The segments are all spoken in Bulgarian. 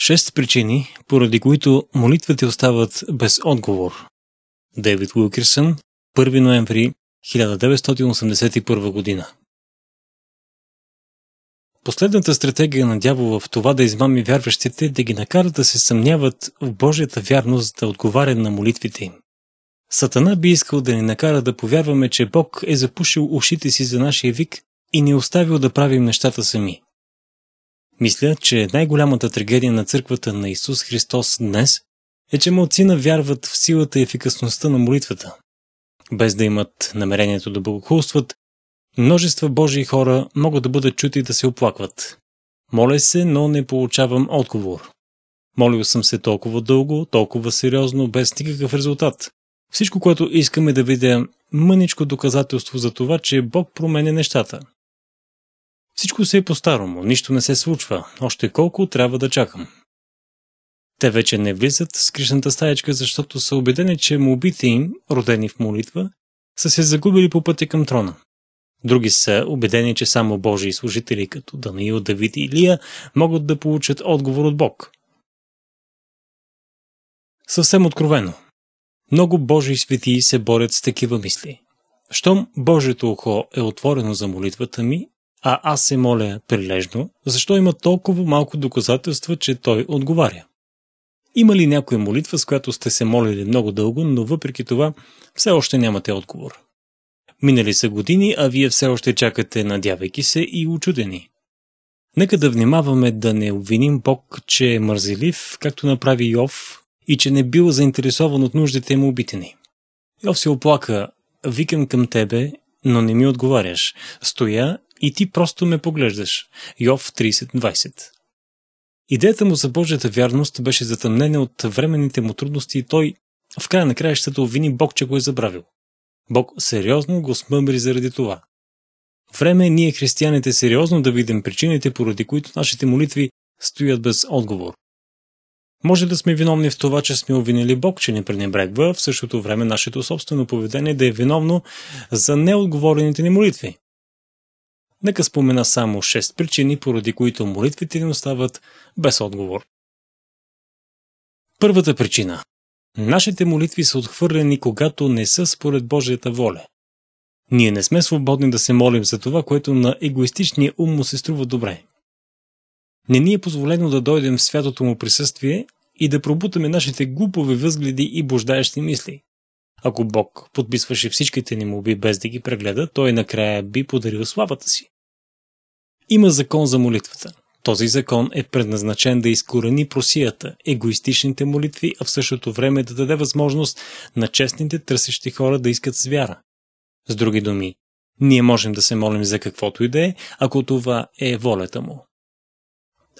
Шест причини, поради които молитвите остават без отговор. Дейвид Уилкерсън, 1 ноември 1981 година. Последната стратегия на дявола в това да измами вярващите е да ги накара да се съмняват в Божията вярност да отговаря на молитвите им. Сатана би искал да ни накара да повярваме, че Бог е запушил ушите си за нашия вик и ни е оставил да правим нещата сами. Мисля, че най-голямата трагедия на църквата на Исус Христос днес е, че малцина вярват в силата и ефикасността на молитвата. Без да имат намерението да богохулстват, множество Божии хора могат да бъдат чути да се оплакват. Моля се, но не получавам отговор. Молил съм се толкова дълго, толкова сериозно, без никакъв резултат. Всичко, което искаме да видя, мъничко доказателство за това, че Бог променя нещата. Всичко се е по-старому, нищо не се случва. Още колко трябва да чакам. Те вече не влизат в скришната стаечка, защото са убедени, че мобите им, родени в молитва, са се загубили по пътя към трона. Други са убедени, че само Божии служители, като Даниил, Давид и Илия, могат да получат отговор от Бог. Съвсем откровено. Много Божии светии се борят с такива мисли. Щом Божието ухо е отворено за молитвата ми, а аз се моля прилежно, защо има толкова малко доказателства, че той отговаря? Има ли някоя молитва, с която сте се молили много дълго, но въпреки това все още нямате отговор? Минали са години, а вие все още чакате, надявайки се и очудени. Нека да внимаваме да не обвиним Бог, че е мързелив, както направи Йов, и че не бил заинтересован от нуждите му обитени. Йов се оплака, викам към тебе, но не ми отговаряш. Стоя и ти просто ме поглеждаш. Йов 30.20 Идеята му за Божията вярност беше затъмнена от временните му трудности и той в края на краищата обвини Бог, че го е забравил. Бог сериозно го смъмри заради това. Време е ние християните сериозно да видим причините, поради които нашите молитви стоят без отговор. Може да сме виновни в това, че сме обвинили Бог, че ни пренебрегва, в същото време нашето собствено поведение да е виновно за неотговорените ни молитви. Нека спомена само 6 причини, поради които молитвите ни остават без отговор. Първата причина. Нашите молитви са отхвърлени, когато не са според Божията воля. Ние не сме свободни да се молим за това, което на егоистичния ум му се струва добре. Не ни е позволено да дойдем в святото му присъствие и да пробутаме нашите глупови възгледи и бождаещи мисли. Ако Бог подписваше всичките ни молби без да ги прегледа, той накрая би подарил славата си. Има закон за молитвата. Този закон е предназначен да изкорени просията, егоистичните молитви, а в същото време да даде възможност на честните търсещи хора да искат звяра. С други думи, ние можем да се молим за каквото и да е, ако това е волята му.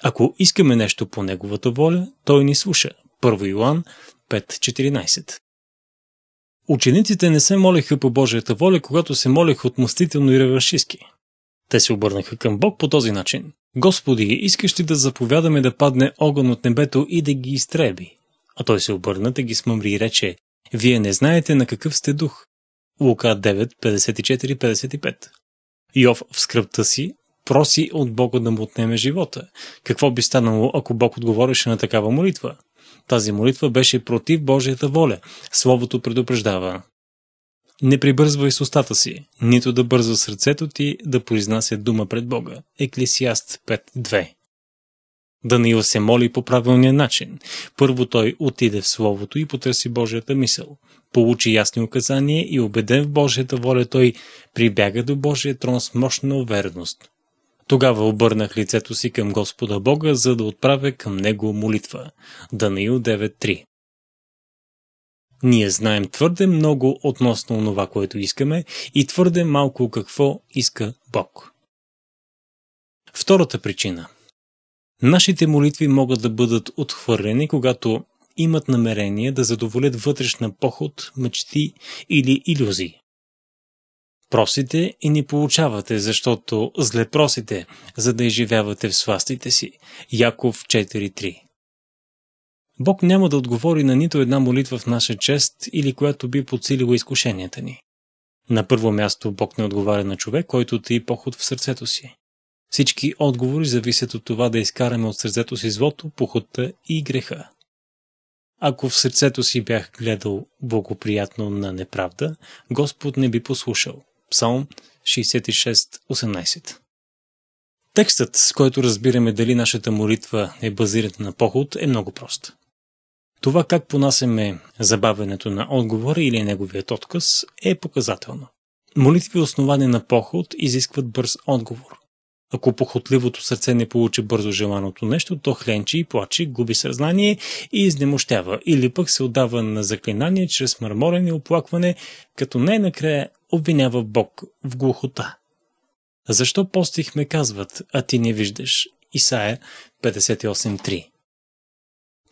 Ако искаме нещо по неговата воля, той ни слуша. 1 Йоан 5.14 Учениците не се молиха по Божията воля, когато се молеха отмъстително и реваншистки. Те се обърнаха към Бог по този начин. Господи, искаш ли да заповядаме да падне огън от небето и да ги изтреби? А той се обърна да ги смъмри и рече, вие не знаете на какъв сте дух. Лука 9, 54-55 Йов в скръпта си проси от Бога да му отнеме живота. Какво би станало, ако Бог отговореше на такава молитва? Тази молитва беше против Божията воля. Словото предупреждава. Не прибързвай с устата си, нито да бърза сърцето ти да произнася дума пред Бога. Еклесиаст 5.2 Даниил се моли по правилния начин. Първо той отиде в Словото и потърси Божията мисъл. Получи ясни указания и убеден в Божията воля той прибяга до Божия трон с мощна увереност. Тогава обърнах лицето си към Господа Бога, за да отправя към Него молитва. Даниил 9.3 Ние знаем твърде много относно това, което искаме и твърде малко какво иска Бог. Втората причина. Нашите молитви могат да бъдат отхвърлени, когато имат намерение да задоволят вътрешна поход, мечти или иллюзии. Просите и не получавате, защото зле просите, за да изживявате в свастите си. Яков 4.3 Бог няма да отговори на нито една молитва в наша чест или която би подсилила изкушенията ни. На първо място Бог не отговаря на човек, който и поход в сърцето си. Всички отговори зависят от това да изкараме от сърцето си злото, похота и греха. Ако в сърцето си бях гледал благоприятно на неправда, Господ не би послушал. Псалм 66.18. Текстът, с който разбираме дали нашата молитва е базирана на поход, е много прост. Това как понасяме забавянето на отговора или неговият отказ е показателно. Молитви основани на поход изискват бърз отговор. Ако похотливото сърце не получи бързо желаното нещо, то хленчи и плаче, губи съзнание и изнемощява, или пък се отдава на заклинание чрез мърморене и оплакване, като най-накрая обвинява Бог в глухота. Защо постихме, казват, а ти не виждаш? Исаия 58.3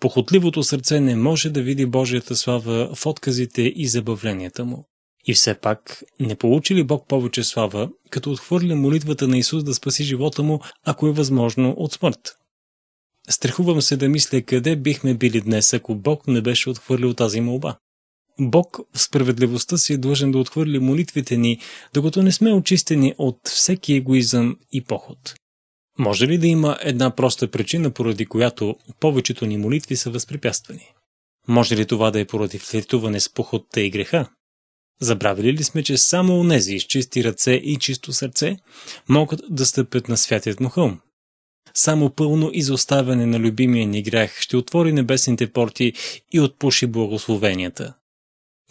Похотливото сърце не може да види Божията слава в отказите и забавленията му. И все пак, не получи ли Бог повече слава, като отхвърля молитвата на Исус да спаси живота му, ако е възможно, от смърт? Страхувам се да мисля къде бихме били днес, ако Бог не беше отхвърлил тази молба. Бог в справедливостта си е длъжен да отхвърли молитвите ни, докато не сме очистени от всеки егоизъм и поход. Може ли да има една проста причина, поради която повечето ни молитви са възпрепятствани? Може ли това да е поради флиртуване с походта и греха? Забравили ли сме, че само онези с чисти ръце и чисто сърце могат да стъпят на святият му хълм? Само пълно изоставяне на любимия ни грях ще отвори небесните порти и отпуши благословенията.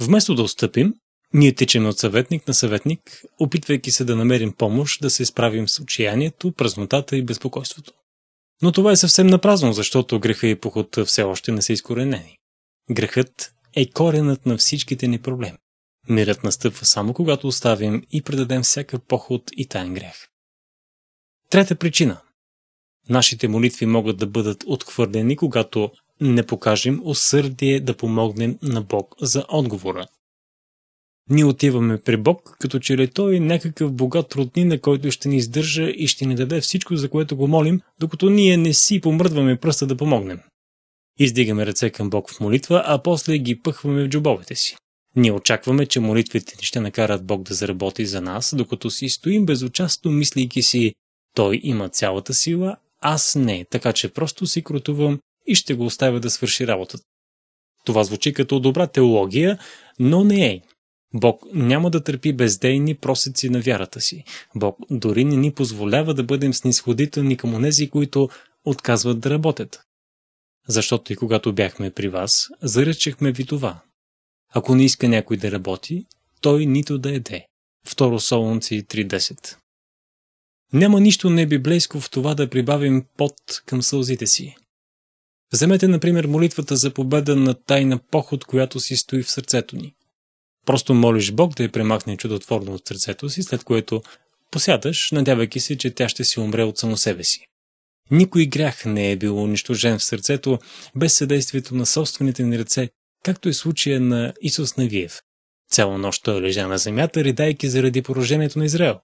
Вместо да отстъпим, ние тичаме от съветник на съветник, опитвайки се да намерим помощ да се справим с отчаянието, празнотата и безпокойството. Но това е съвсем напразно, защото греха и похота все още не са изкоренени. Грехът е коренът на всичките ни проблеми. Мирът настъпва само когато оставим и предадем всяка поход и тайн грех. Трета причина. Нашите молитви могат да бъдат отхвърлени, когато не покажем усърдие да помогнем на Бог за отговора. Ние отиваме при Бог, като че ли Той е някакъв богат роднина, който ще ни издържа и ще ни даде всичко, за което го молим, докато ние не си помръдваме пръста да помогнем. Издигаме ръце към Бог в молитва, а после ги пъхваме в джобовете си. Ние очакваме, че молитвите ни ще накарат Бог да заработи за нас, докато си стоим безучастно, мислейки си, той има цялата сила, аз не, така че просто си крутувам и ще го оставя да свърши работата. Това звучи като добра теология, но не е. Бог няма да търпи бездейни просеци на вярата си. Бог дори не ни позволява да бъдем снисходителни към онези, които отказват да работят. Защото и когато бяхме при вас, заръчахме ви това, ако не иска някой да работи, той нито да еде. Второ Солунци 3.10 Няма нищо небиблейско в това да прибавим пот към сълзите си. Вземете, например, молитвата за победа на тайна поход, която си стои в сърцето ни. Просто молиш Бог да я премахне чудотворно от сърцето си, след което посяташ, надявайки се, че тя ще си умре от само себе си. Никой грях не е бил унищожен в сърцето без съдействието на собствените ни ръце както е случая на Исус Навиев. Цяла нощ той лежа на земята, ридайки заради поражението на Израел.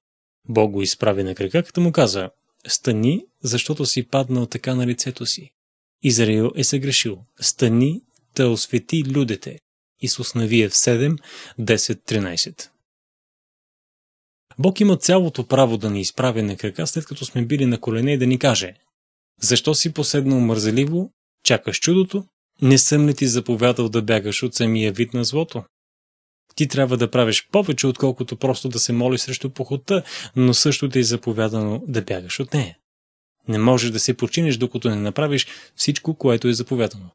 Бог го изправи на крака, като му каза «Стани, защото си паднал така на лицето си». Израил е съгрешил «Стани, да освети людите». Исус Навиев 7, 10-13 Бог има цялото право да ни изправи на крака, след като сме били на колене и да ни каже «Защо си поседнал мързеливо, чакаш чудото, не съм ли ти заповядал да бягаш от самия вид на злото? Ти трябва да правиш повече, отколкото просто да се молиш срещу похота, но също ти е заповядано да бягаш от нея. Не можеш да се починеш, докато не направиш всичко, което е заповядано.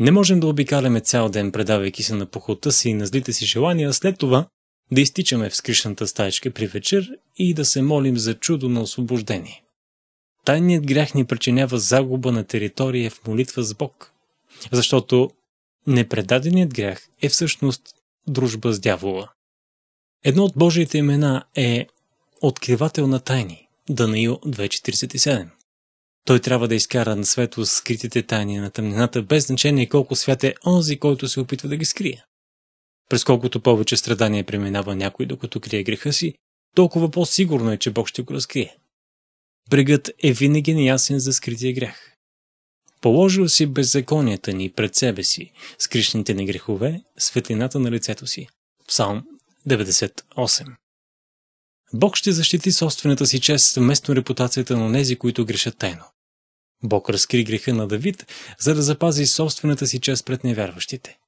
Не можем да обикаляме цял ден, предавайки се на похота си и на злите си желания, а след това да изтичаме в скришната стаечка при вечер и да се молим за чудо на освобождение. Тайният грях ни причинява загуба на територия в молитва с Бог. Защото непредаденият грях е всъщност дружба с дявола. Едно от Божиите имена е Откривател на тайни, Данаил 2.47. Той трябва да изкара на свето скритите тайни на тъмнината, без значение колко свят е онзи, който се опитва да ги скрие. През колкото повече страдание преминава някой, докато крие греха си, толкова по-сигурно е, че Бог ще го разкрие. Брегът е винаги неясен за скрития грях. Положил си беззаконията ни пред себе си, с кришните ни грехове, светлината на лицето си. Псалм 98 Бог ще защити собствената си чест вместо репутацията на нези, които грешат тайно. Бог разкри греха на Давид, за да запази собствената си чест пред невярващите.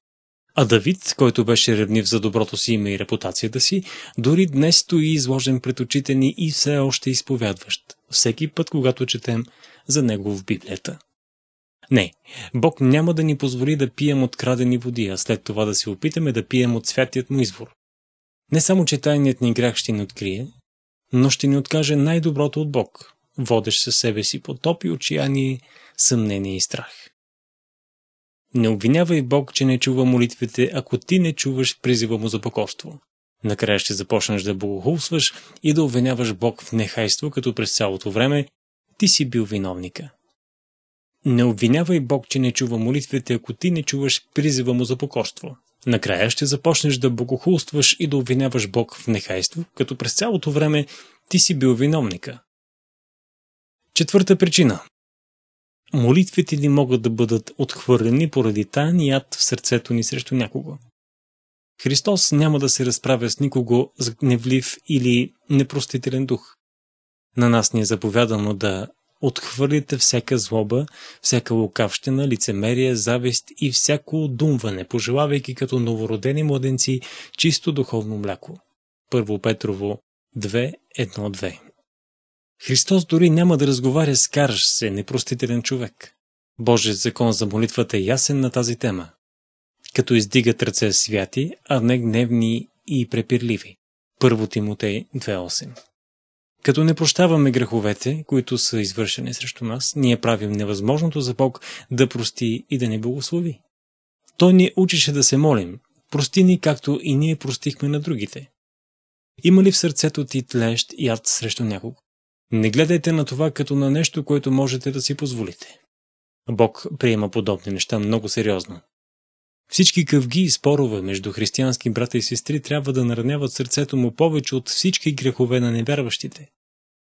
А Давид, който беше ревнив за доброто си име и репутацията си, дори днес стои изложен пред очите ни и все още изповядващ, всеки път, когато четем за него в Библията. Не, Бог няма да ни позволи да пием от крадени води, а след това да се опитаме да пием от святият му извор. Не само, че тайният ни грях ще ни открие, но ще ни откаже най-доброто от Бог, водещ със себе си потоп и отчаяние, съмнение и страх. Не обвинявай Бог, че не чува молитвите, ако ти не чуваш призива му за покорство. Накрая ще започнеш да богохулстваш и да обвиняваш Бог в нехайство, като през цялото време ти си бил виновника. Не обвинявай Бог, че не чува молитвите, ако ти не чуваш призива му за покорство. Накрая ще започнеш да богохулстваш и да обвиняваш Бог в нехайство, като през цялото време ти си бил виновника. Четвърта причина. Молитвите ни могат да бъдат отхвърлени поради таен яд в сърцето ни срещу някого. Христос няма да се разправя с никого с гневлив или непростителен дух. На нас ни е заповядано да Отхвърлите всяка злоба, всяка лукавщина, лицемерие, завист и всяко одумване, пожелавайки като новородени младенци чисто духовно мляко. Първо Петрово 2.1.2 Христос дори няма да разговаря с караш се, непростителен човек. Божият закон за молитвата е ясен на тази тема. Като издигат ръце святи, а не гневни и препирливи. Първо Тимотей 2.8 като не прощаваме греховете, които са извършени срещу нас, ние правим невъзможното за Бог да прости и да ни благослови. Той ни учеше да се молим, прости ни както и ние простихме на другите. Има ли в сърцето ти тлещ и яд срещу някого? Не гледайте на това като на нещо, което можете да си позволите. Бог приема подобни неща много сериозно. Всички къвги и спорове между християнски брата и сестри трябва да нараняват сърцето му повече от всички грехове на невярващите.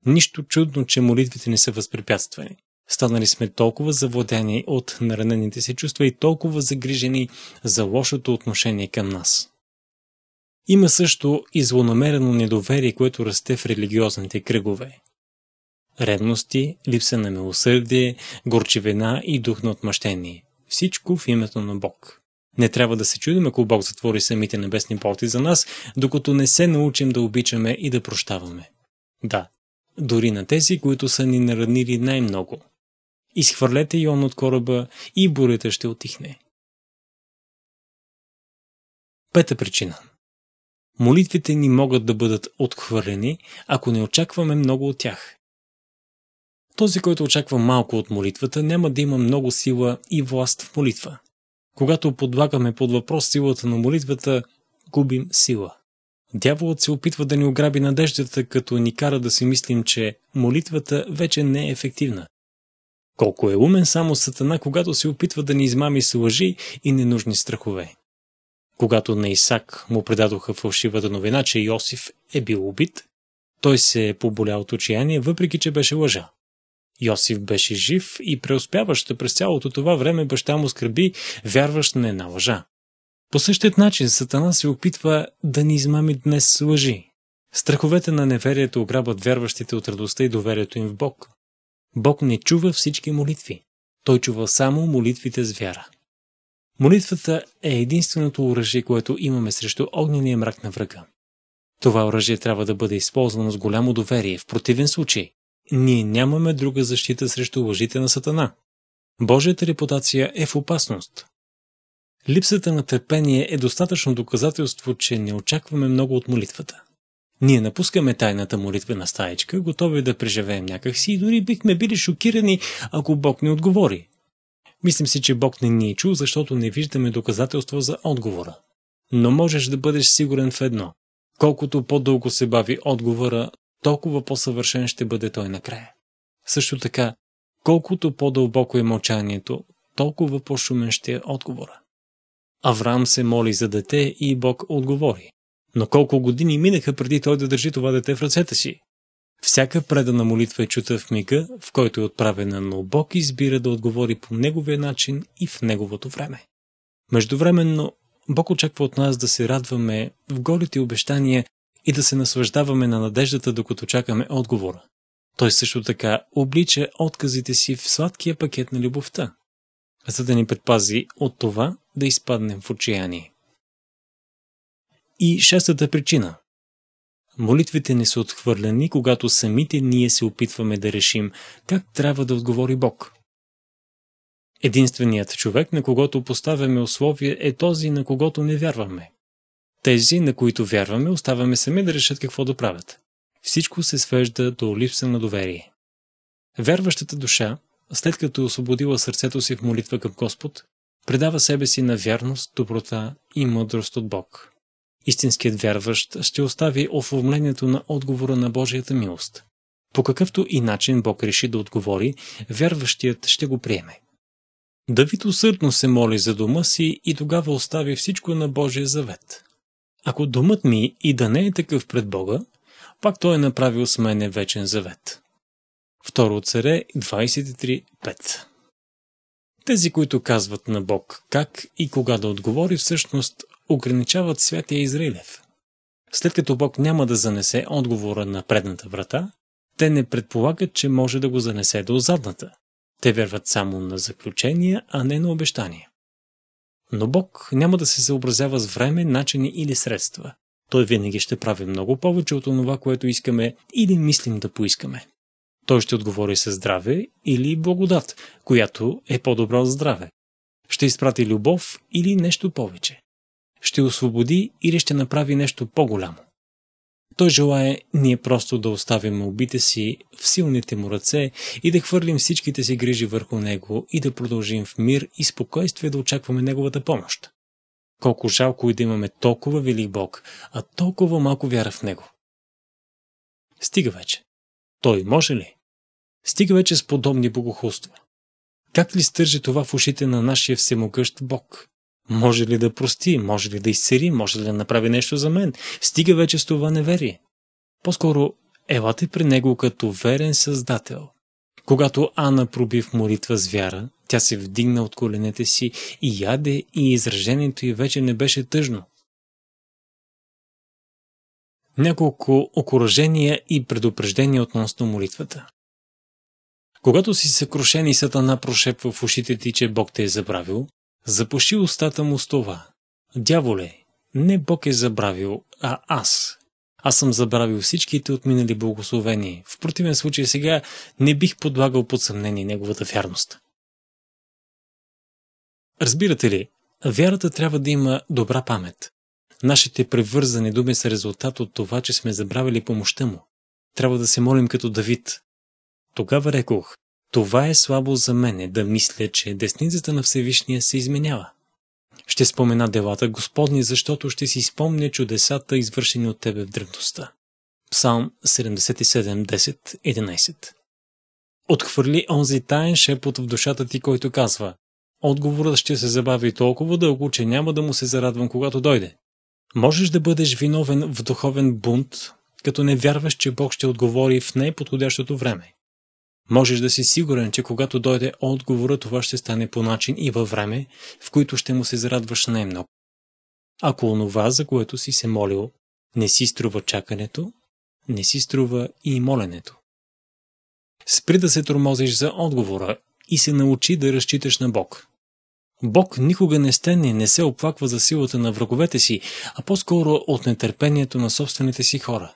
Нищо чудно, че молитвите не са възпрепятствани. Станали сме толкова завладени от наранените си чувства и толкова загрижени за лошото отношение към нас. Има също и злонамерено недоверие, което расте в религиозните кръгове. Ревности, липса на милосърдие, горчевина и дух на отмъщение. Всичко в името на Бог. Не трябва да се чудим, ако Бог затвори самите небесни порти за нас, докато не се научим да обичаме и да прощаваме. Да, дори на тези, които са ни наранили най-много. Изхвърлете Йон от кораба и бурята ще отихне. Пета причина. Молитвите ни могат да бъдат отхвърлени, ако не очакваме много от тях. Този, който очаква малко от молитвата, няма да има много сила и власт в молитва. Когато подлагаме под въпрос силата на молитвата, губим сила. Дяволът се опитва да ни ограби надеждата, като ни кара да си мислим, че молитвата вече не е ефективна. Колко е умен само Сатана, когато се опитва да ни измами с лъжи и ненужни страхове. Когато на Исак му предадоха фалшивата новина, че Йосиф е бил убит, той се е поболял от отчаяние, въпреки че беше лъжа. Йосиф беше жив и преуспяваща през цялото това време баща му скърби, вярващ не на лъжа. По същият начин Сатана се опитва да ни измами днес с лъжи. Страховете на неверието ограбват вярващите от радостта и доверието им в Бог. Бог не чува всички молитви. Той чува само молитвите с вяра. Молитвата е единственото оръжие, което имаме срещу огнения мрак на врага. Това оръжие трябва да бъде използвано с голямо доверие, в противен случай ние нямаме друга защита срещу лъжите на Сатана. Божията репутация е в опасност. Липсата на търпение е достатъчно доказателство, че не очакваме много от молитвата. Ние напускаме тайната молитва на стаечка, готови да преживеем някакси и дори бихме били шокирани, ако Бог не отговори. Мислим си, че Бог не ни е чул, защото не виждаме доказателство за отговора. Но можеш да бъдеш сигурен в едно. Колкото по-дълго се бави отговора, толкова по-съвършен ще бъде той накрая. Също така, колкото по-дълбоко е мълчанието, толкова по-шумен ще е отговора. Авраам се моли за дете и Бог отговори. Но колко години минаха преди той да държи това дете в ръцете си? Всяка предана молитва е чута в мига, в който е отправена, но Бог избира да отговори по неговия начин и в неговото време. Междувременно, Бог очаква от нас да се радваме в голите обещания, и да се наслаждаваме на надеждата, докато чакаме отговора. Той също така облича отказите си в сладкия пакет на любовта, за да ни предпази от това да изпаднем в отчаяние. И шестата причина. Молитвите не са отхвърляни, когато самите ние се опитваме да решим как трябва да отговори Бог. Единственият човек, на когото поставяме условия е този, на когото не вярваме. Тези, на които вярваме, оставяме сами да решат какво да правят. Всичко се свежда до липса на доверие. Вярващата душа, след като е освободила сърцето си в молитва към Господ, предава себе си на вярност, доброта и мъдрост от Бог. Истинският вярващ ще остави оформлението на отговора на Божията милост. По какъвто и начин Бог реши да отговори, вярващият ще го приеме. Давид усърдно се моли за дома си и тогава остави всичко на Божия завет. Ако думът ми и да не е такъв пред Бога, пак той е направил с мене вечен завет. Второ царе 23.5 Тези, които казват на Бог как и кога да отговори, всъщност ограничават святия Израилев. След като Бог няма да занесе отговора на предната врата, те не предполагат, че може да го занесе до задната. Те вярват само на заключения, а не на обещания. Но Бог няма да се съобразява с време, начини или средства. Той винаги ще прави много повече от това, което искаме или мислим да поискаме. Той ще отговори със здраве или благодат, която е по-добра от здраве. Ще изпрати любов или нещо повече. Ще освободи или ще направи нещо по-голямо. Той желае ние просто да оставим молбите си в силните му ръце и да хвърлим всичките си грижи върху него и да продължим в мир и спокойствие да очакваме неговата помощ. Колко жалко е да имаме толкова велик Бог, а толкова малко вяра в него. Стига вече. Той може ли? Стига вече с подобни богохулства. Как ли стърже това в ушите на нашия всемогъщ Бог? Може ли да прости, може ли да изцери, може ли да направи нещо за мен? Стига вече с това неверие. По-скоро, елате при него като верен създател. Когато Ана проби в молитва с вяра, тя се вдигна от коленете си и яде и изражението й вече не беше тъжно. Няколко окоръжения и предупреждения относно молитвата. Когато си съкрушен и Сатана прошепва в ушите ти, че Бог те е забравил, Запуши устата му с това. Дяволе, не Бог е забравил, а аз. Аз съм забравил всичките отминали благословени. В противен случай сега не бих подлагал под съмнение неговата вярност. Разбирате ли, вярата трябва да има добра памет. Нашите превързани думи са резултат от това, че сме забравили помощта му. Трябва да се молим като Давид. Тогава рекох, това е слабо за мене да мисля, че десницата на Всевишния се изменява. Ще спомена делата Господни, защото ще си спомня чудесата, извършени от Тебе в древността. Псалм 77.10.11 Отхвърли онзи таен шепот в душата ти, който казва Отговорът ще се забави толкова дълго, че няма да му се зарадвам, когато дойде. Можеш да бъдеш виновен в духовен бунт, като не вярваш, че Бог ще отговори в най-подходящото време. Можеш да си сигурен, че когато дойде отговора, това ще стане по начин и във време, в които ще му се зарадваш най-много. Ако онова, за което си се молил, не си струва чакането, не си струва и моленето. Спри да се тормозиш за отговора и се научи да разчиташ на Бог. Бог никога не стене, не се оплаква за силата на враговете си, а по-скоро от нетърпението на собствените си хора.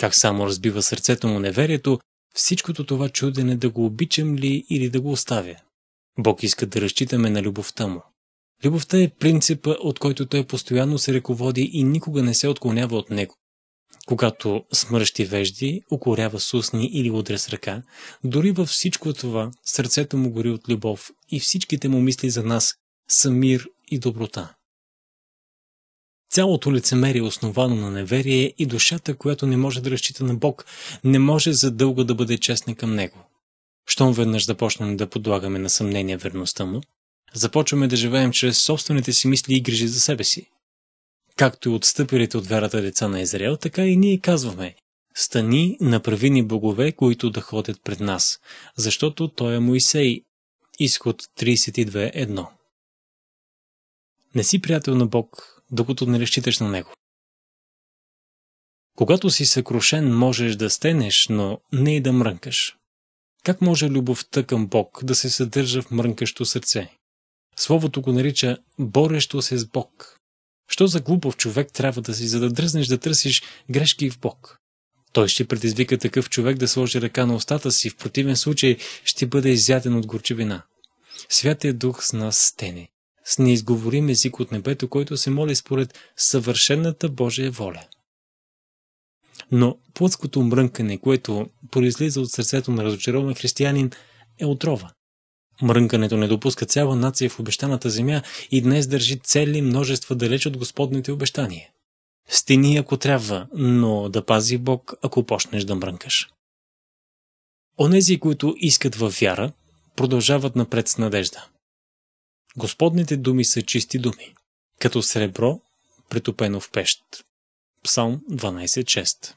Как само разбива сърцето му неверието, всичкото това чудене да го обичам ли или да го оставя. Бог иска да разчитаме на любовта му. Любовта е принципа, от който той постоянно се ръководи и никога не се отклонява от него. Когато смръщи вежди, укорява сусни или удря с ръка, дори във всичко това сърцето му гори от любов и всичките му мисли за нас са мир и доброта. Цялото лицемерие е основано на неверие и душата, която не може да разчита на Бог, не може задълго да бъде честна към Него. Щом веднъж започнем да подлагаме на съмнение верността му, започваме да живеем чрез собствените си мисли и грижи за себе си. Както и отстъпилите от вярата деца на Израел, така и ние казваме «Стани, направи ни богове, които да ходят пред нас, защото Той е Моисей». Изход 32.1 Не си приятел на Бог, докато не нали, разчиташ на него. Когато си съкрушен, можеш да стенеш, но не и да мрънкаш. Как може любовта към Бог да се съдържа в мрънкащо сърце? Словото го нарича борещо се с Бог. Що за глупов човек трябва да си, за да дръзнеш да търсиш грешки в Бог? Той ще предизвика такъв човек да сложи ръка на устата си, в противен случай ще бъде изяден от горчевина. Святия Дух с нас стени с неизговорим език от небето, който се моли според съвършената Божия воля. Но плътското мрънкане, което произлиза от сърцето на разочарован християнин, е отрова. Мрънкането не допуска цяла нация в обещаната земя и днес държи цели множества далеч от Господните обещания. Стени ако трябва, но да пази Бог, ако почнеш да мрънкаш. Онези, които искат във вяра, продължават напред с надежда. Господните думи са чисти думи, като сребро, претопено в пещ. Псалм 12.6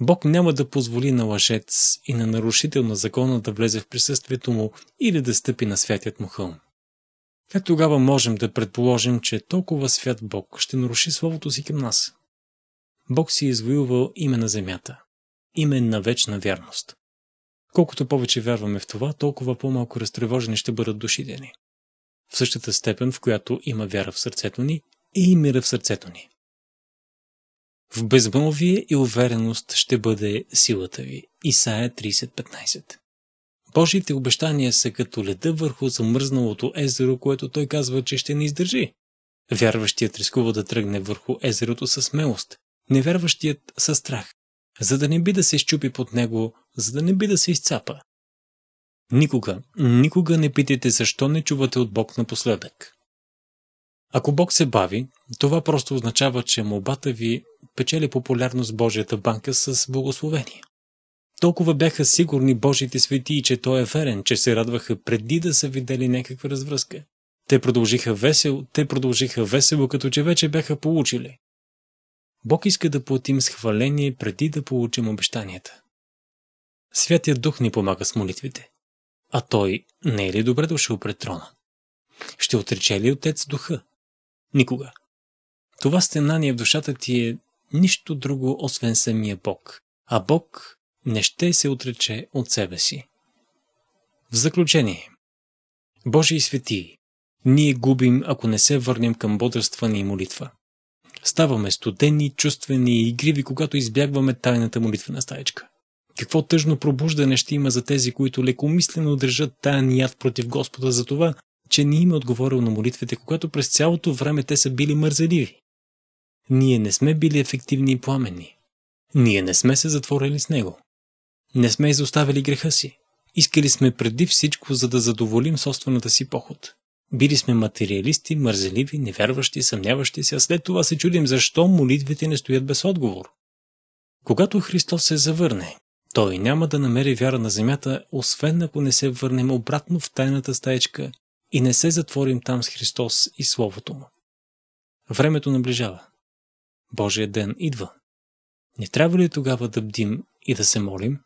Бог няма да позволи на лъжец и на нарушител на закона да влезе в присъствието му или да стъпи на святият му хълм. Как тогава можем да предположим, че толкова свят Бог ще наруши Словото си към нас? Бог си е извоювал име на земята, име на вечна вярност. Колкото повече вярваме в това, толкова по-малко разтревожени ще бъдат душите ни в същата степен, в която има вяра в сърцето ни и мира в сърцето ни. В безмълвие и увереност ще бъде силата ви. Исаия 30.15 Божите обещания са като леда върху замръзналото езеро, което той казва, че ще ни издържи. Вярващият рискува да тръгне върху езерото със смелост, невярващият със страх, за да не би да се щупи под него, за да не би да се изцапа, Никога, никога не питайте защо не чувате от Бог напоследък. Ако Бог се бави, това просто означава, че молбата ви печели популярност Божията банка с благословение. Толкова бяха сигурни Божите свети, че Той е верен, че се радваха преди да са видели някаква развръзка. Те продължиха весело, те продължиха весело, като че вече бяха получили. Бог иска да платим с хваление преди да получим обещанията. Святият Дух ни помага с молитвите. А той не е ли добре дошъл пред трона? Ще отрече ли отец духа? Никога. Това стенание в душата ти е нищо друго, освен самия Бог. А Бог не ще се отрече от себе си. В заключение. и свети, ние губим, ако не се върнем към бодрстване и молитва. Ставаме студени, чувствени и игриви, когато избягваме тайната молитвена стаечка. Какво тъжно пробуждане ще има за тези, които лекомислено държат тая ният против Господа за това, че не им е отговорил на молитвите, когато през цялото време те са били мързеливи. Ние не сме били ефективни и пламенни. Ние не сме се затворили с него. Не сме изоставили греха си. Искали сме преди всичко, за да задоволим собствената си поход. Били сме материалисти, мързеливи, невярващи, съмняващи се, а след това се чудим защо молитвите не стоят без отговор. Когато Христос се завърне, той няма да намери вяра на земята, освен ако не се върнем обратно в тайната стаечка и не се затворим там с Христос и Словото му. Времето наближава. Божия ден идва. Не трябва ли тогава да бдим и да се молим?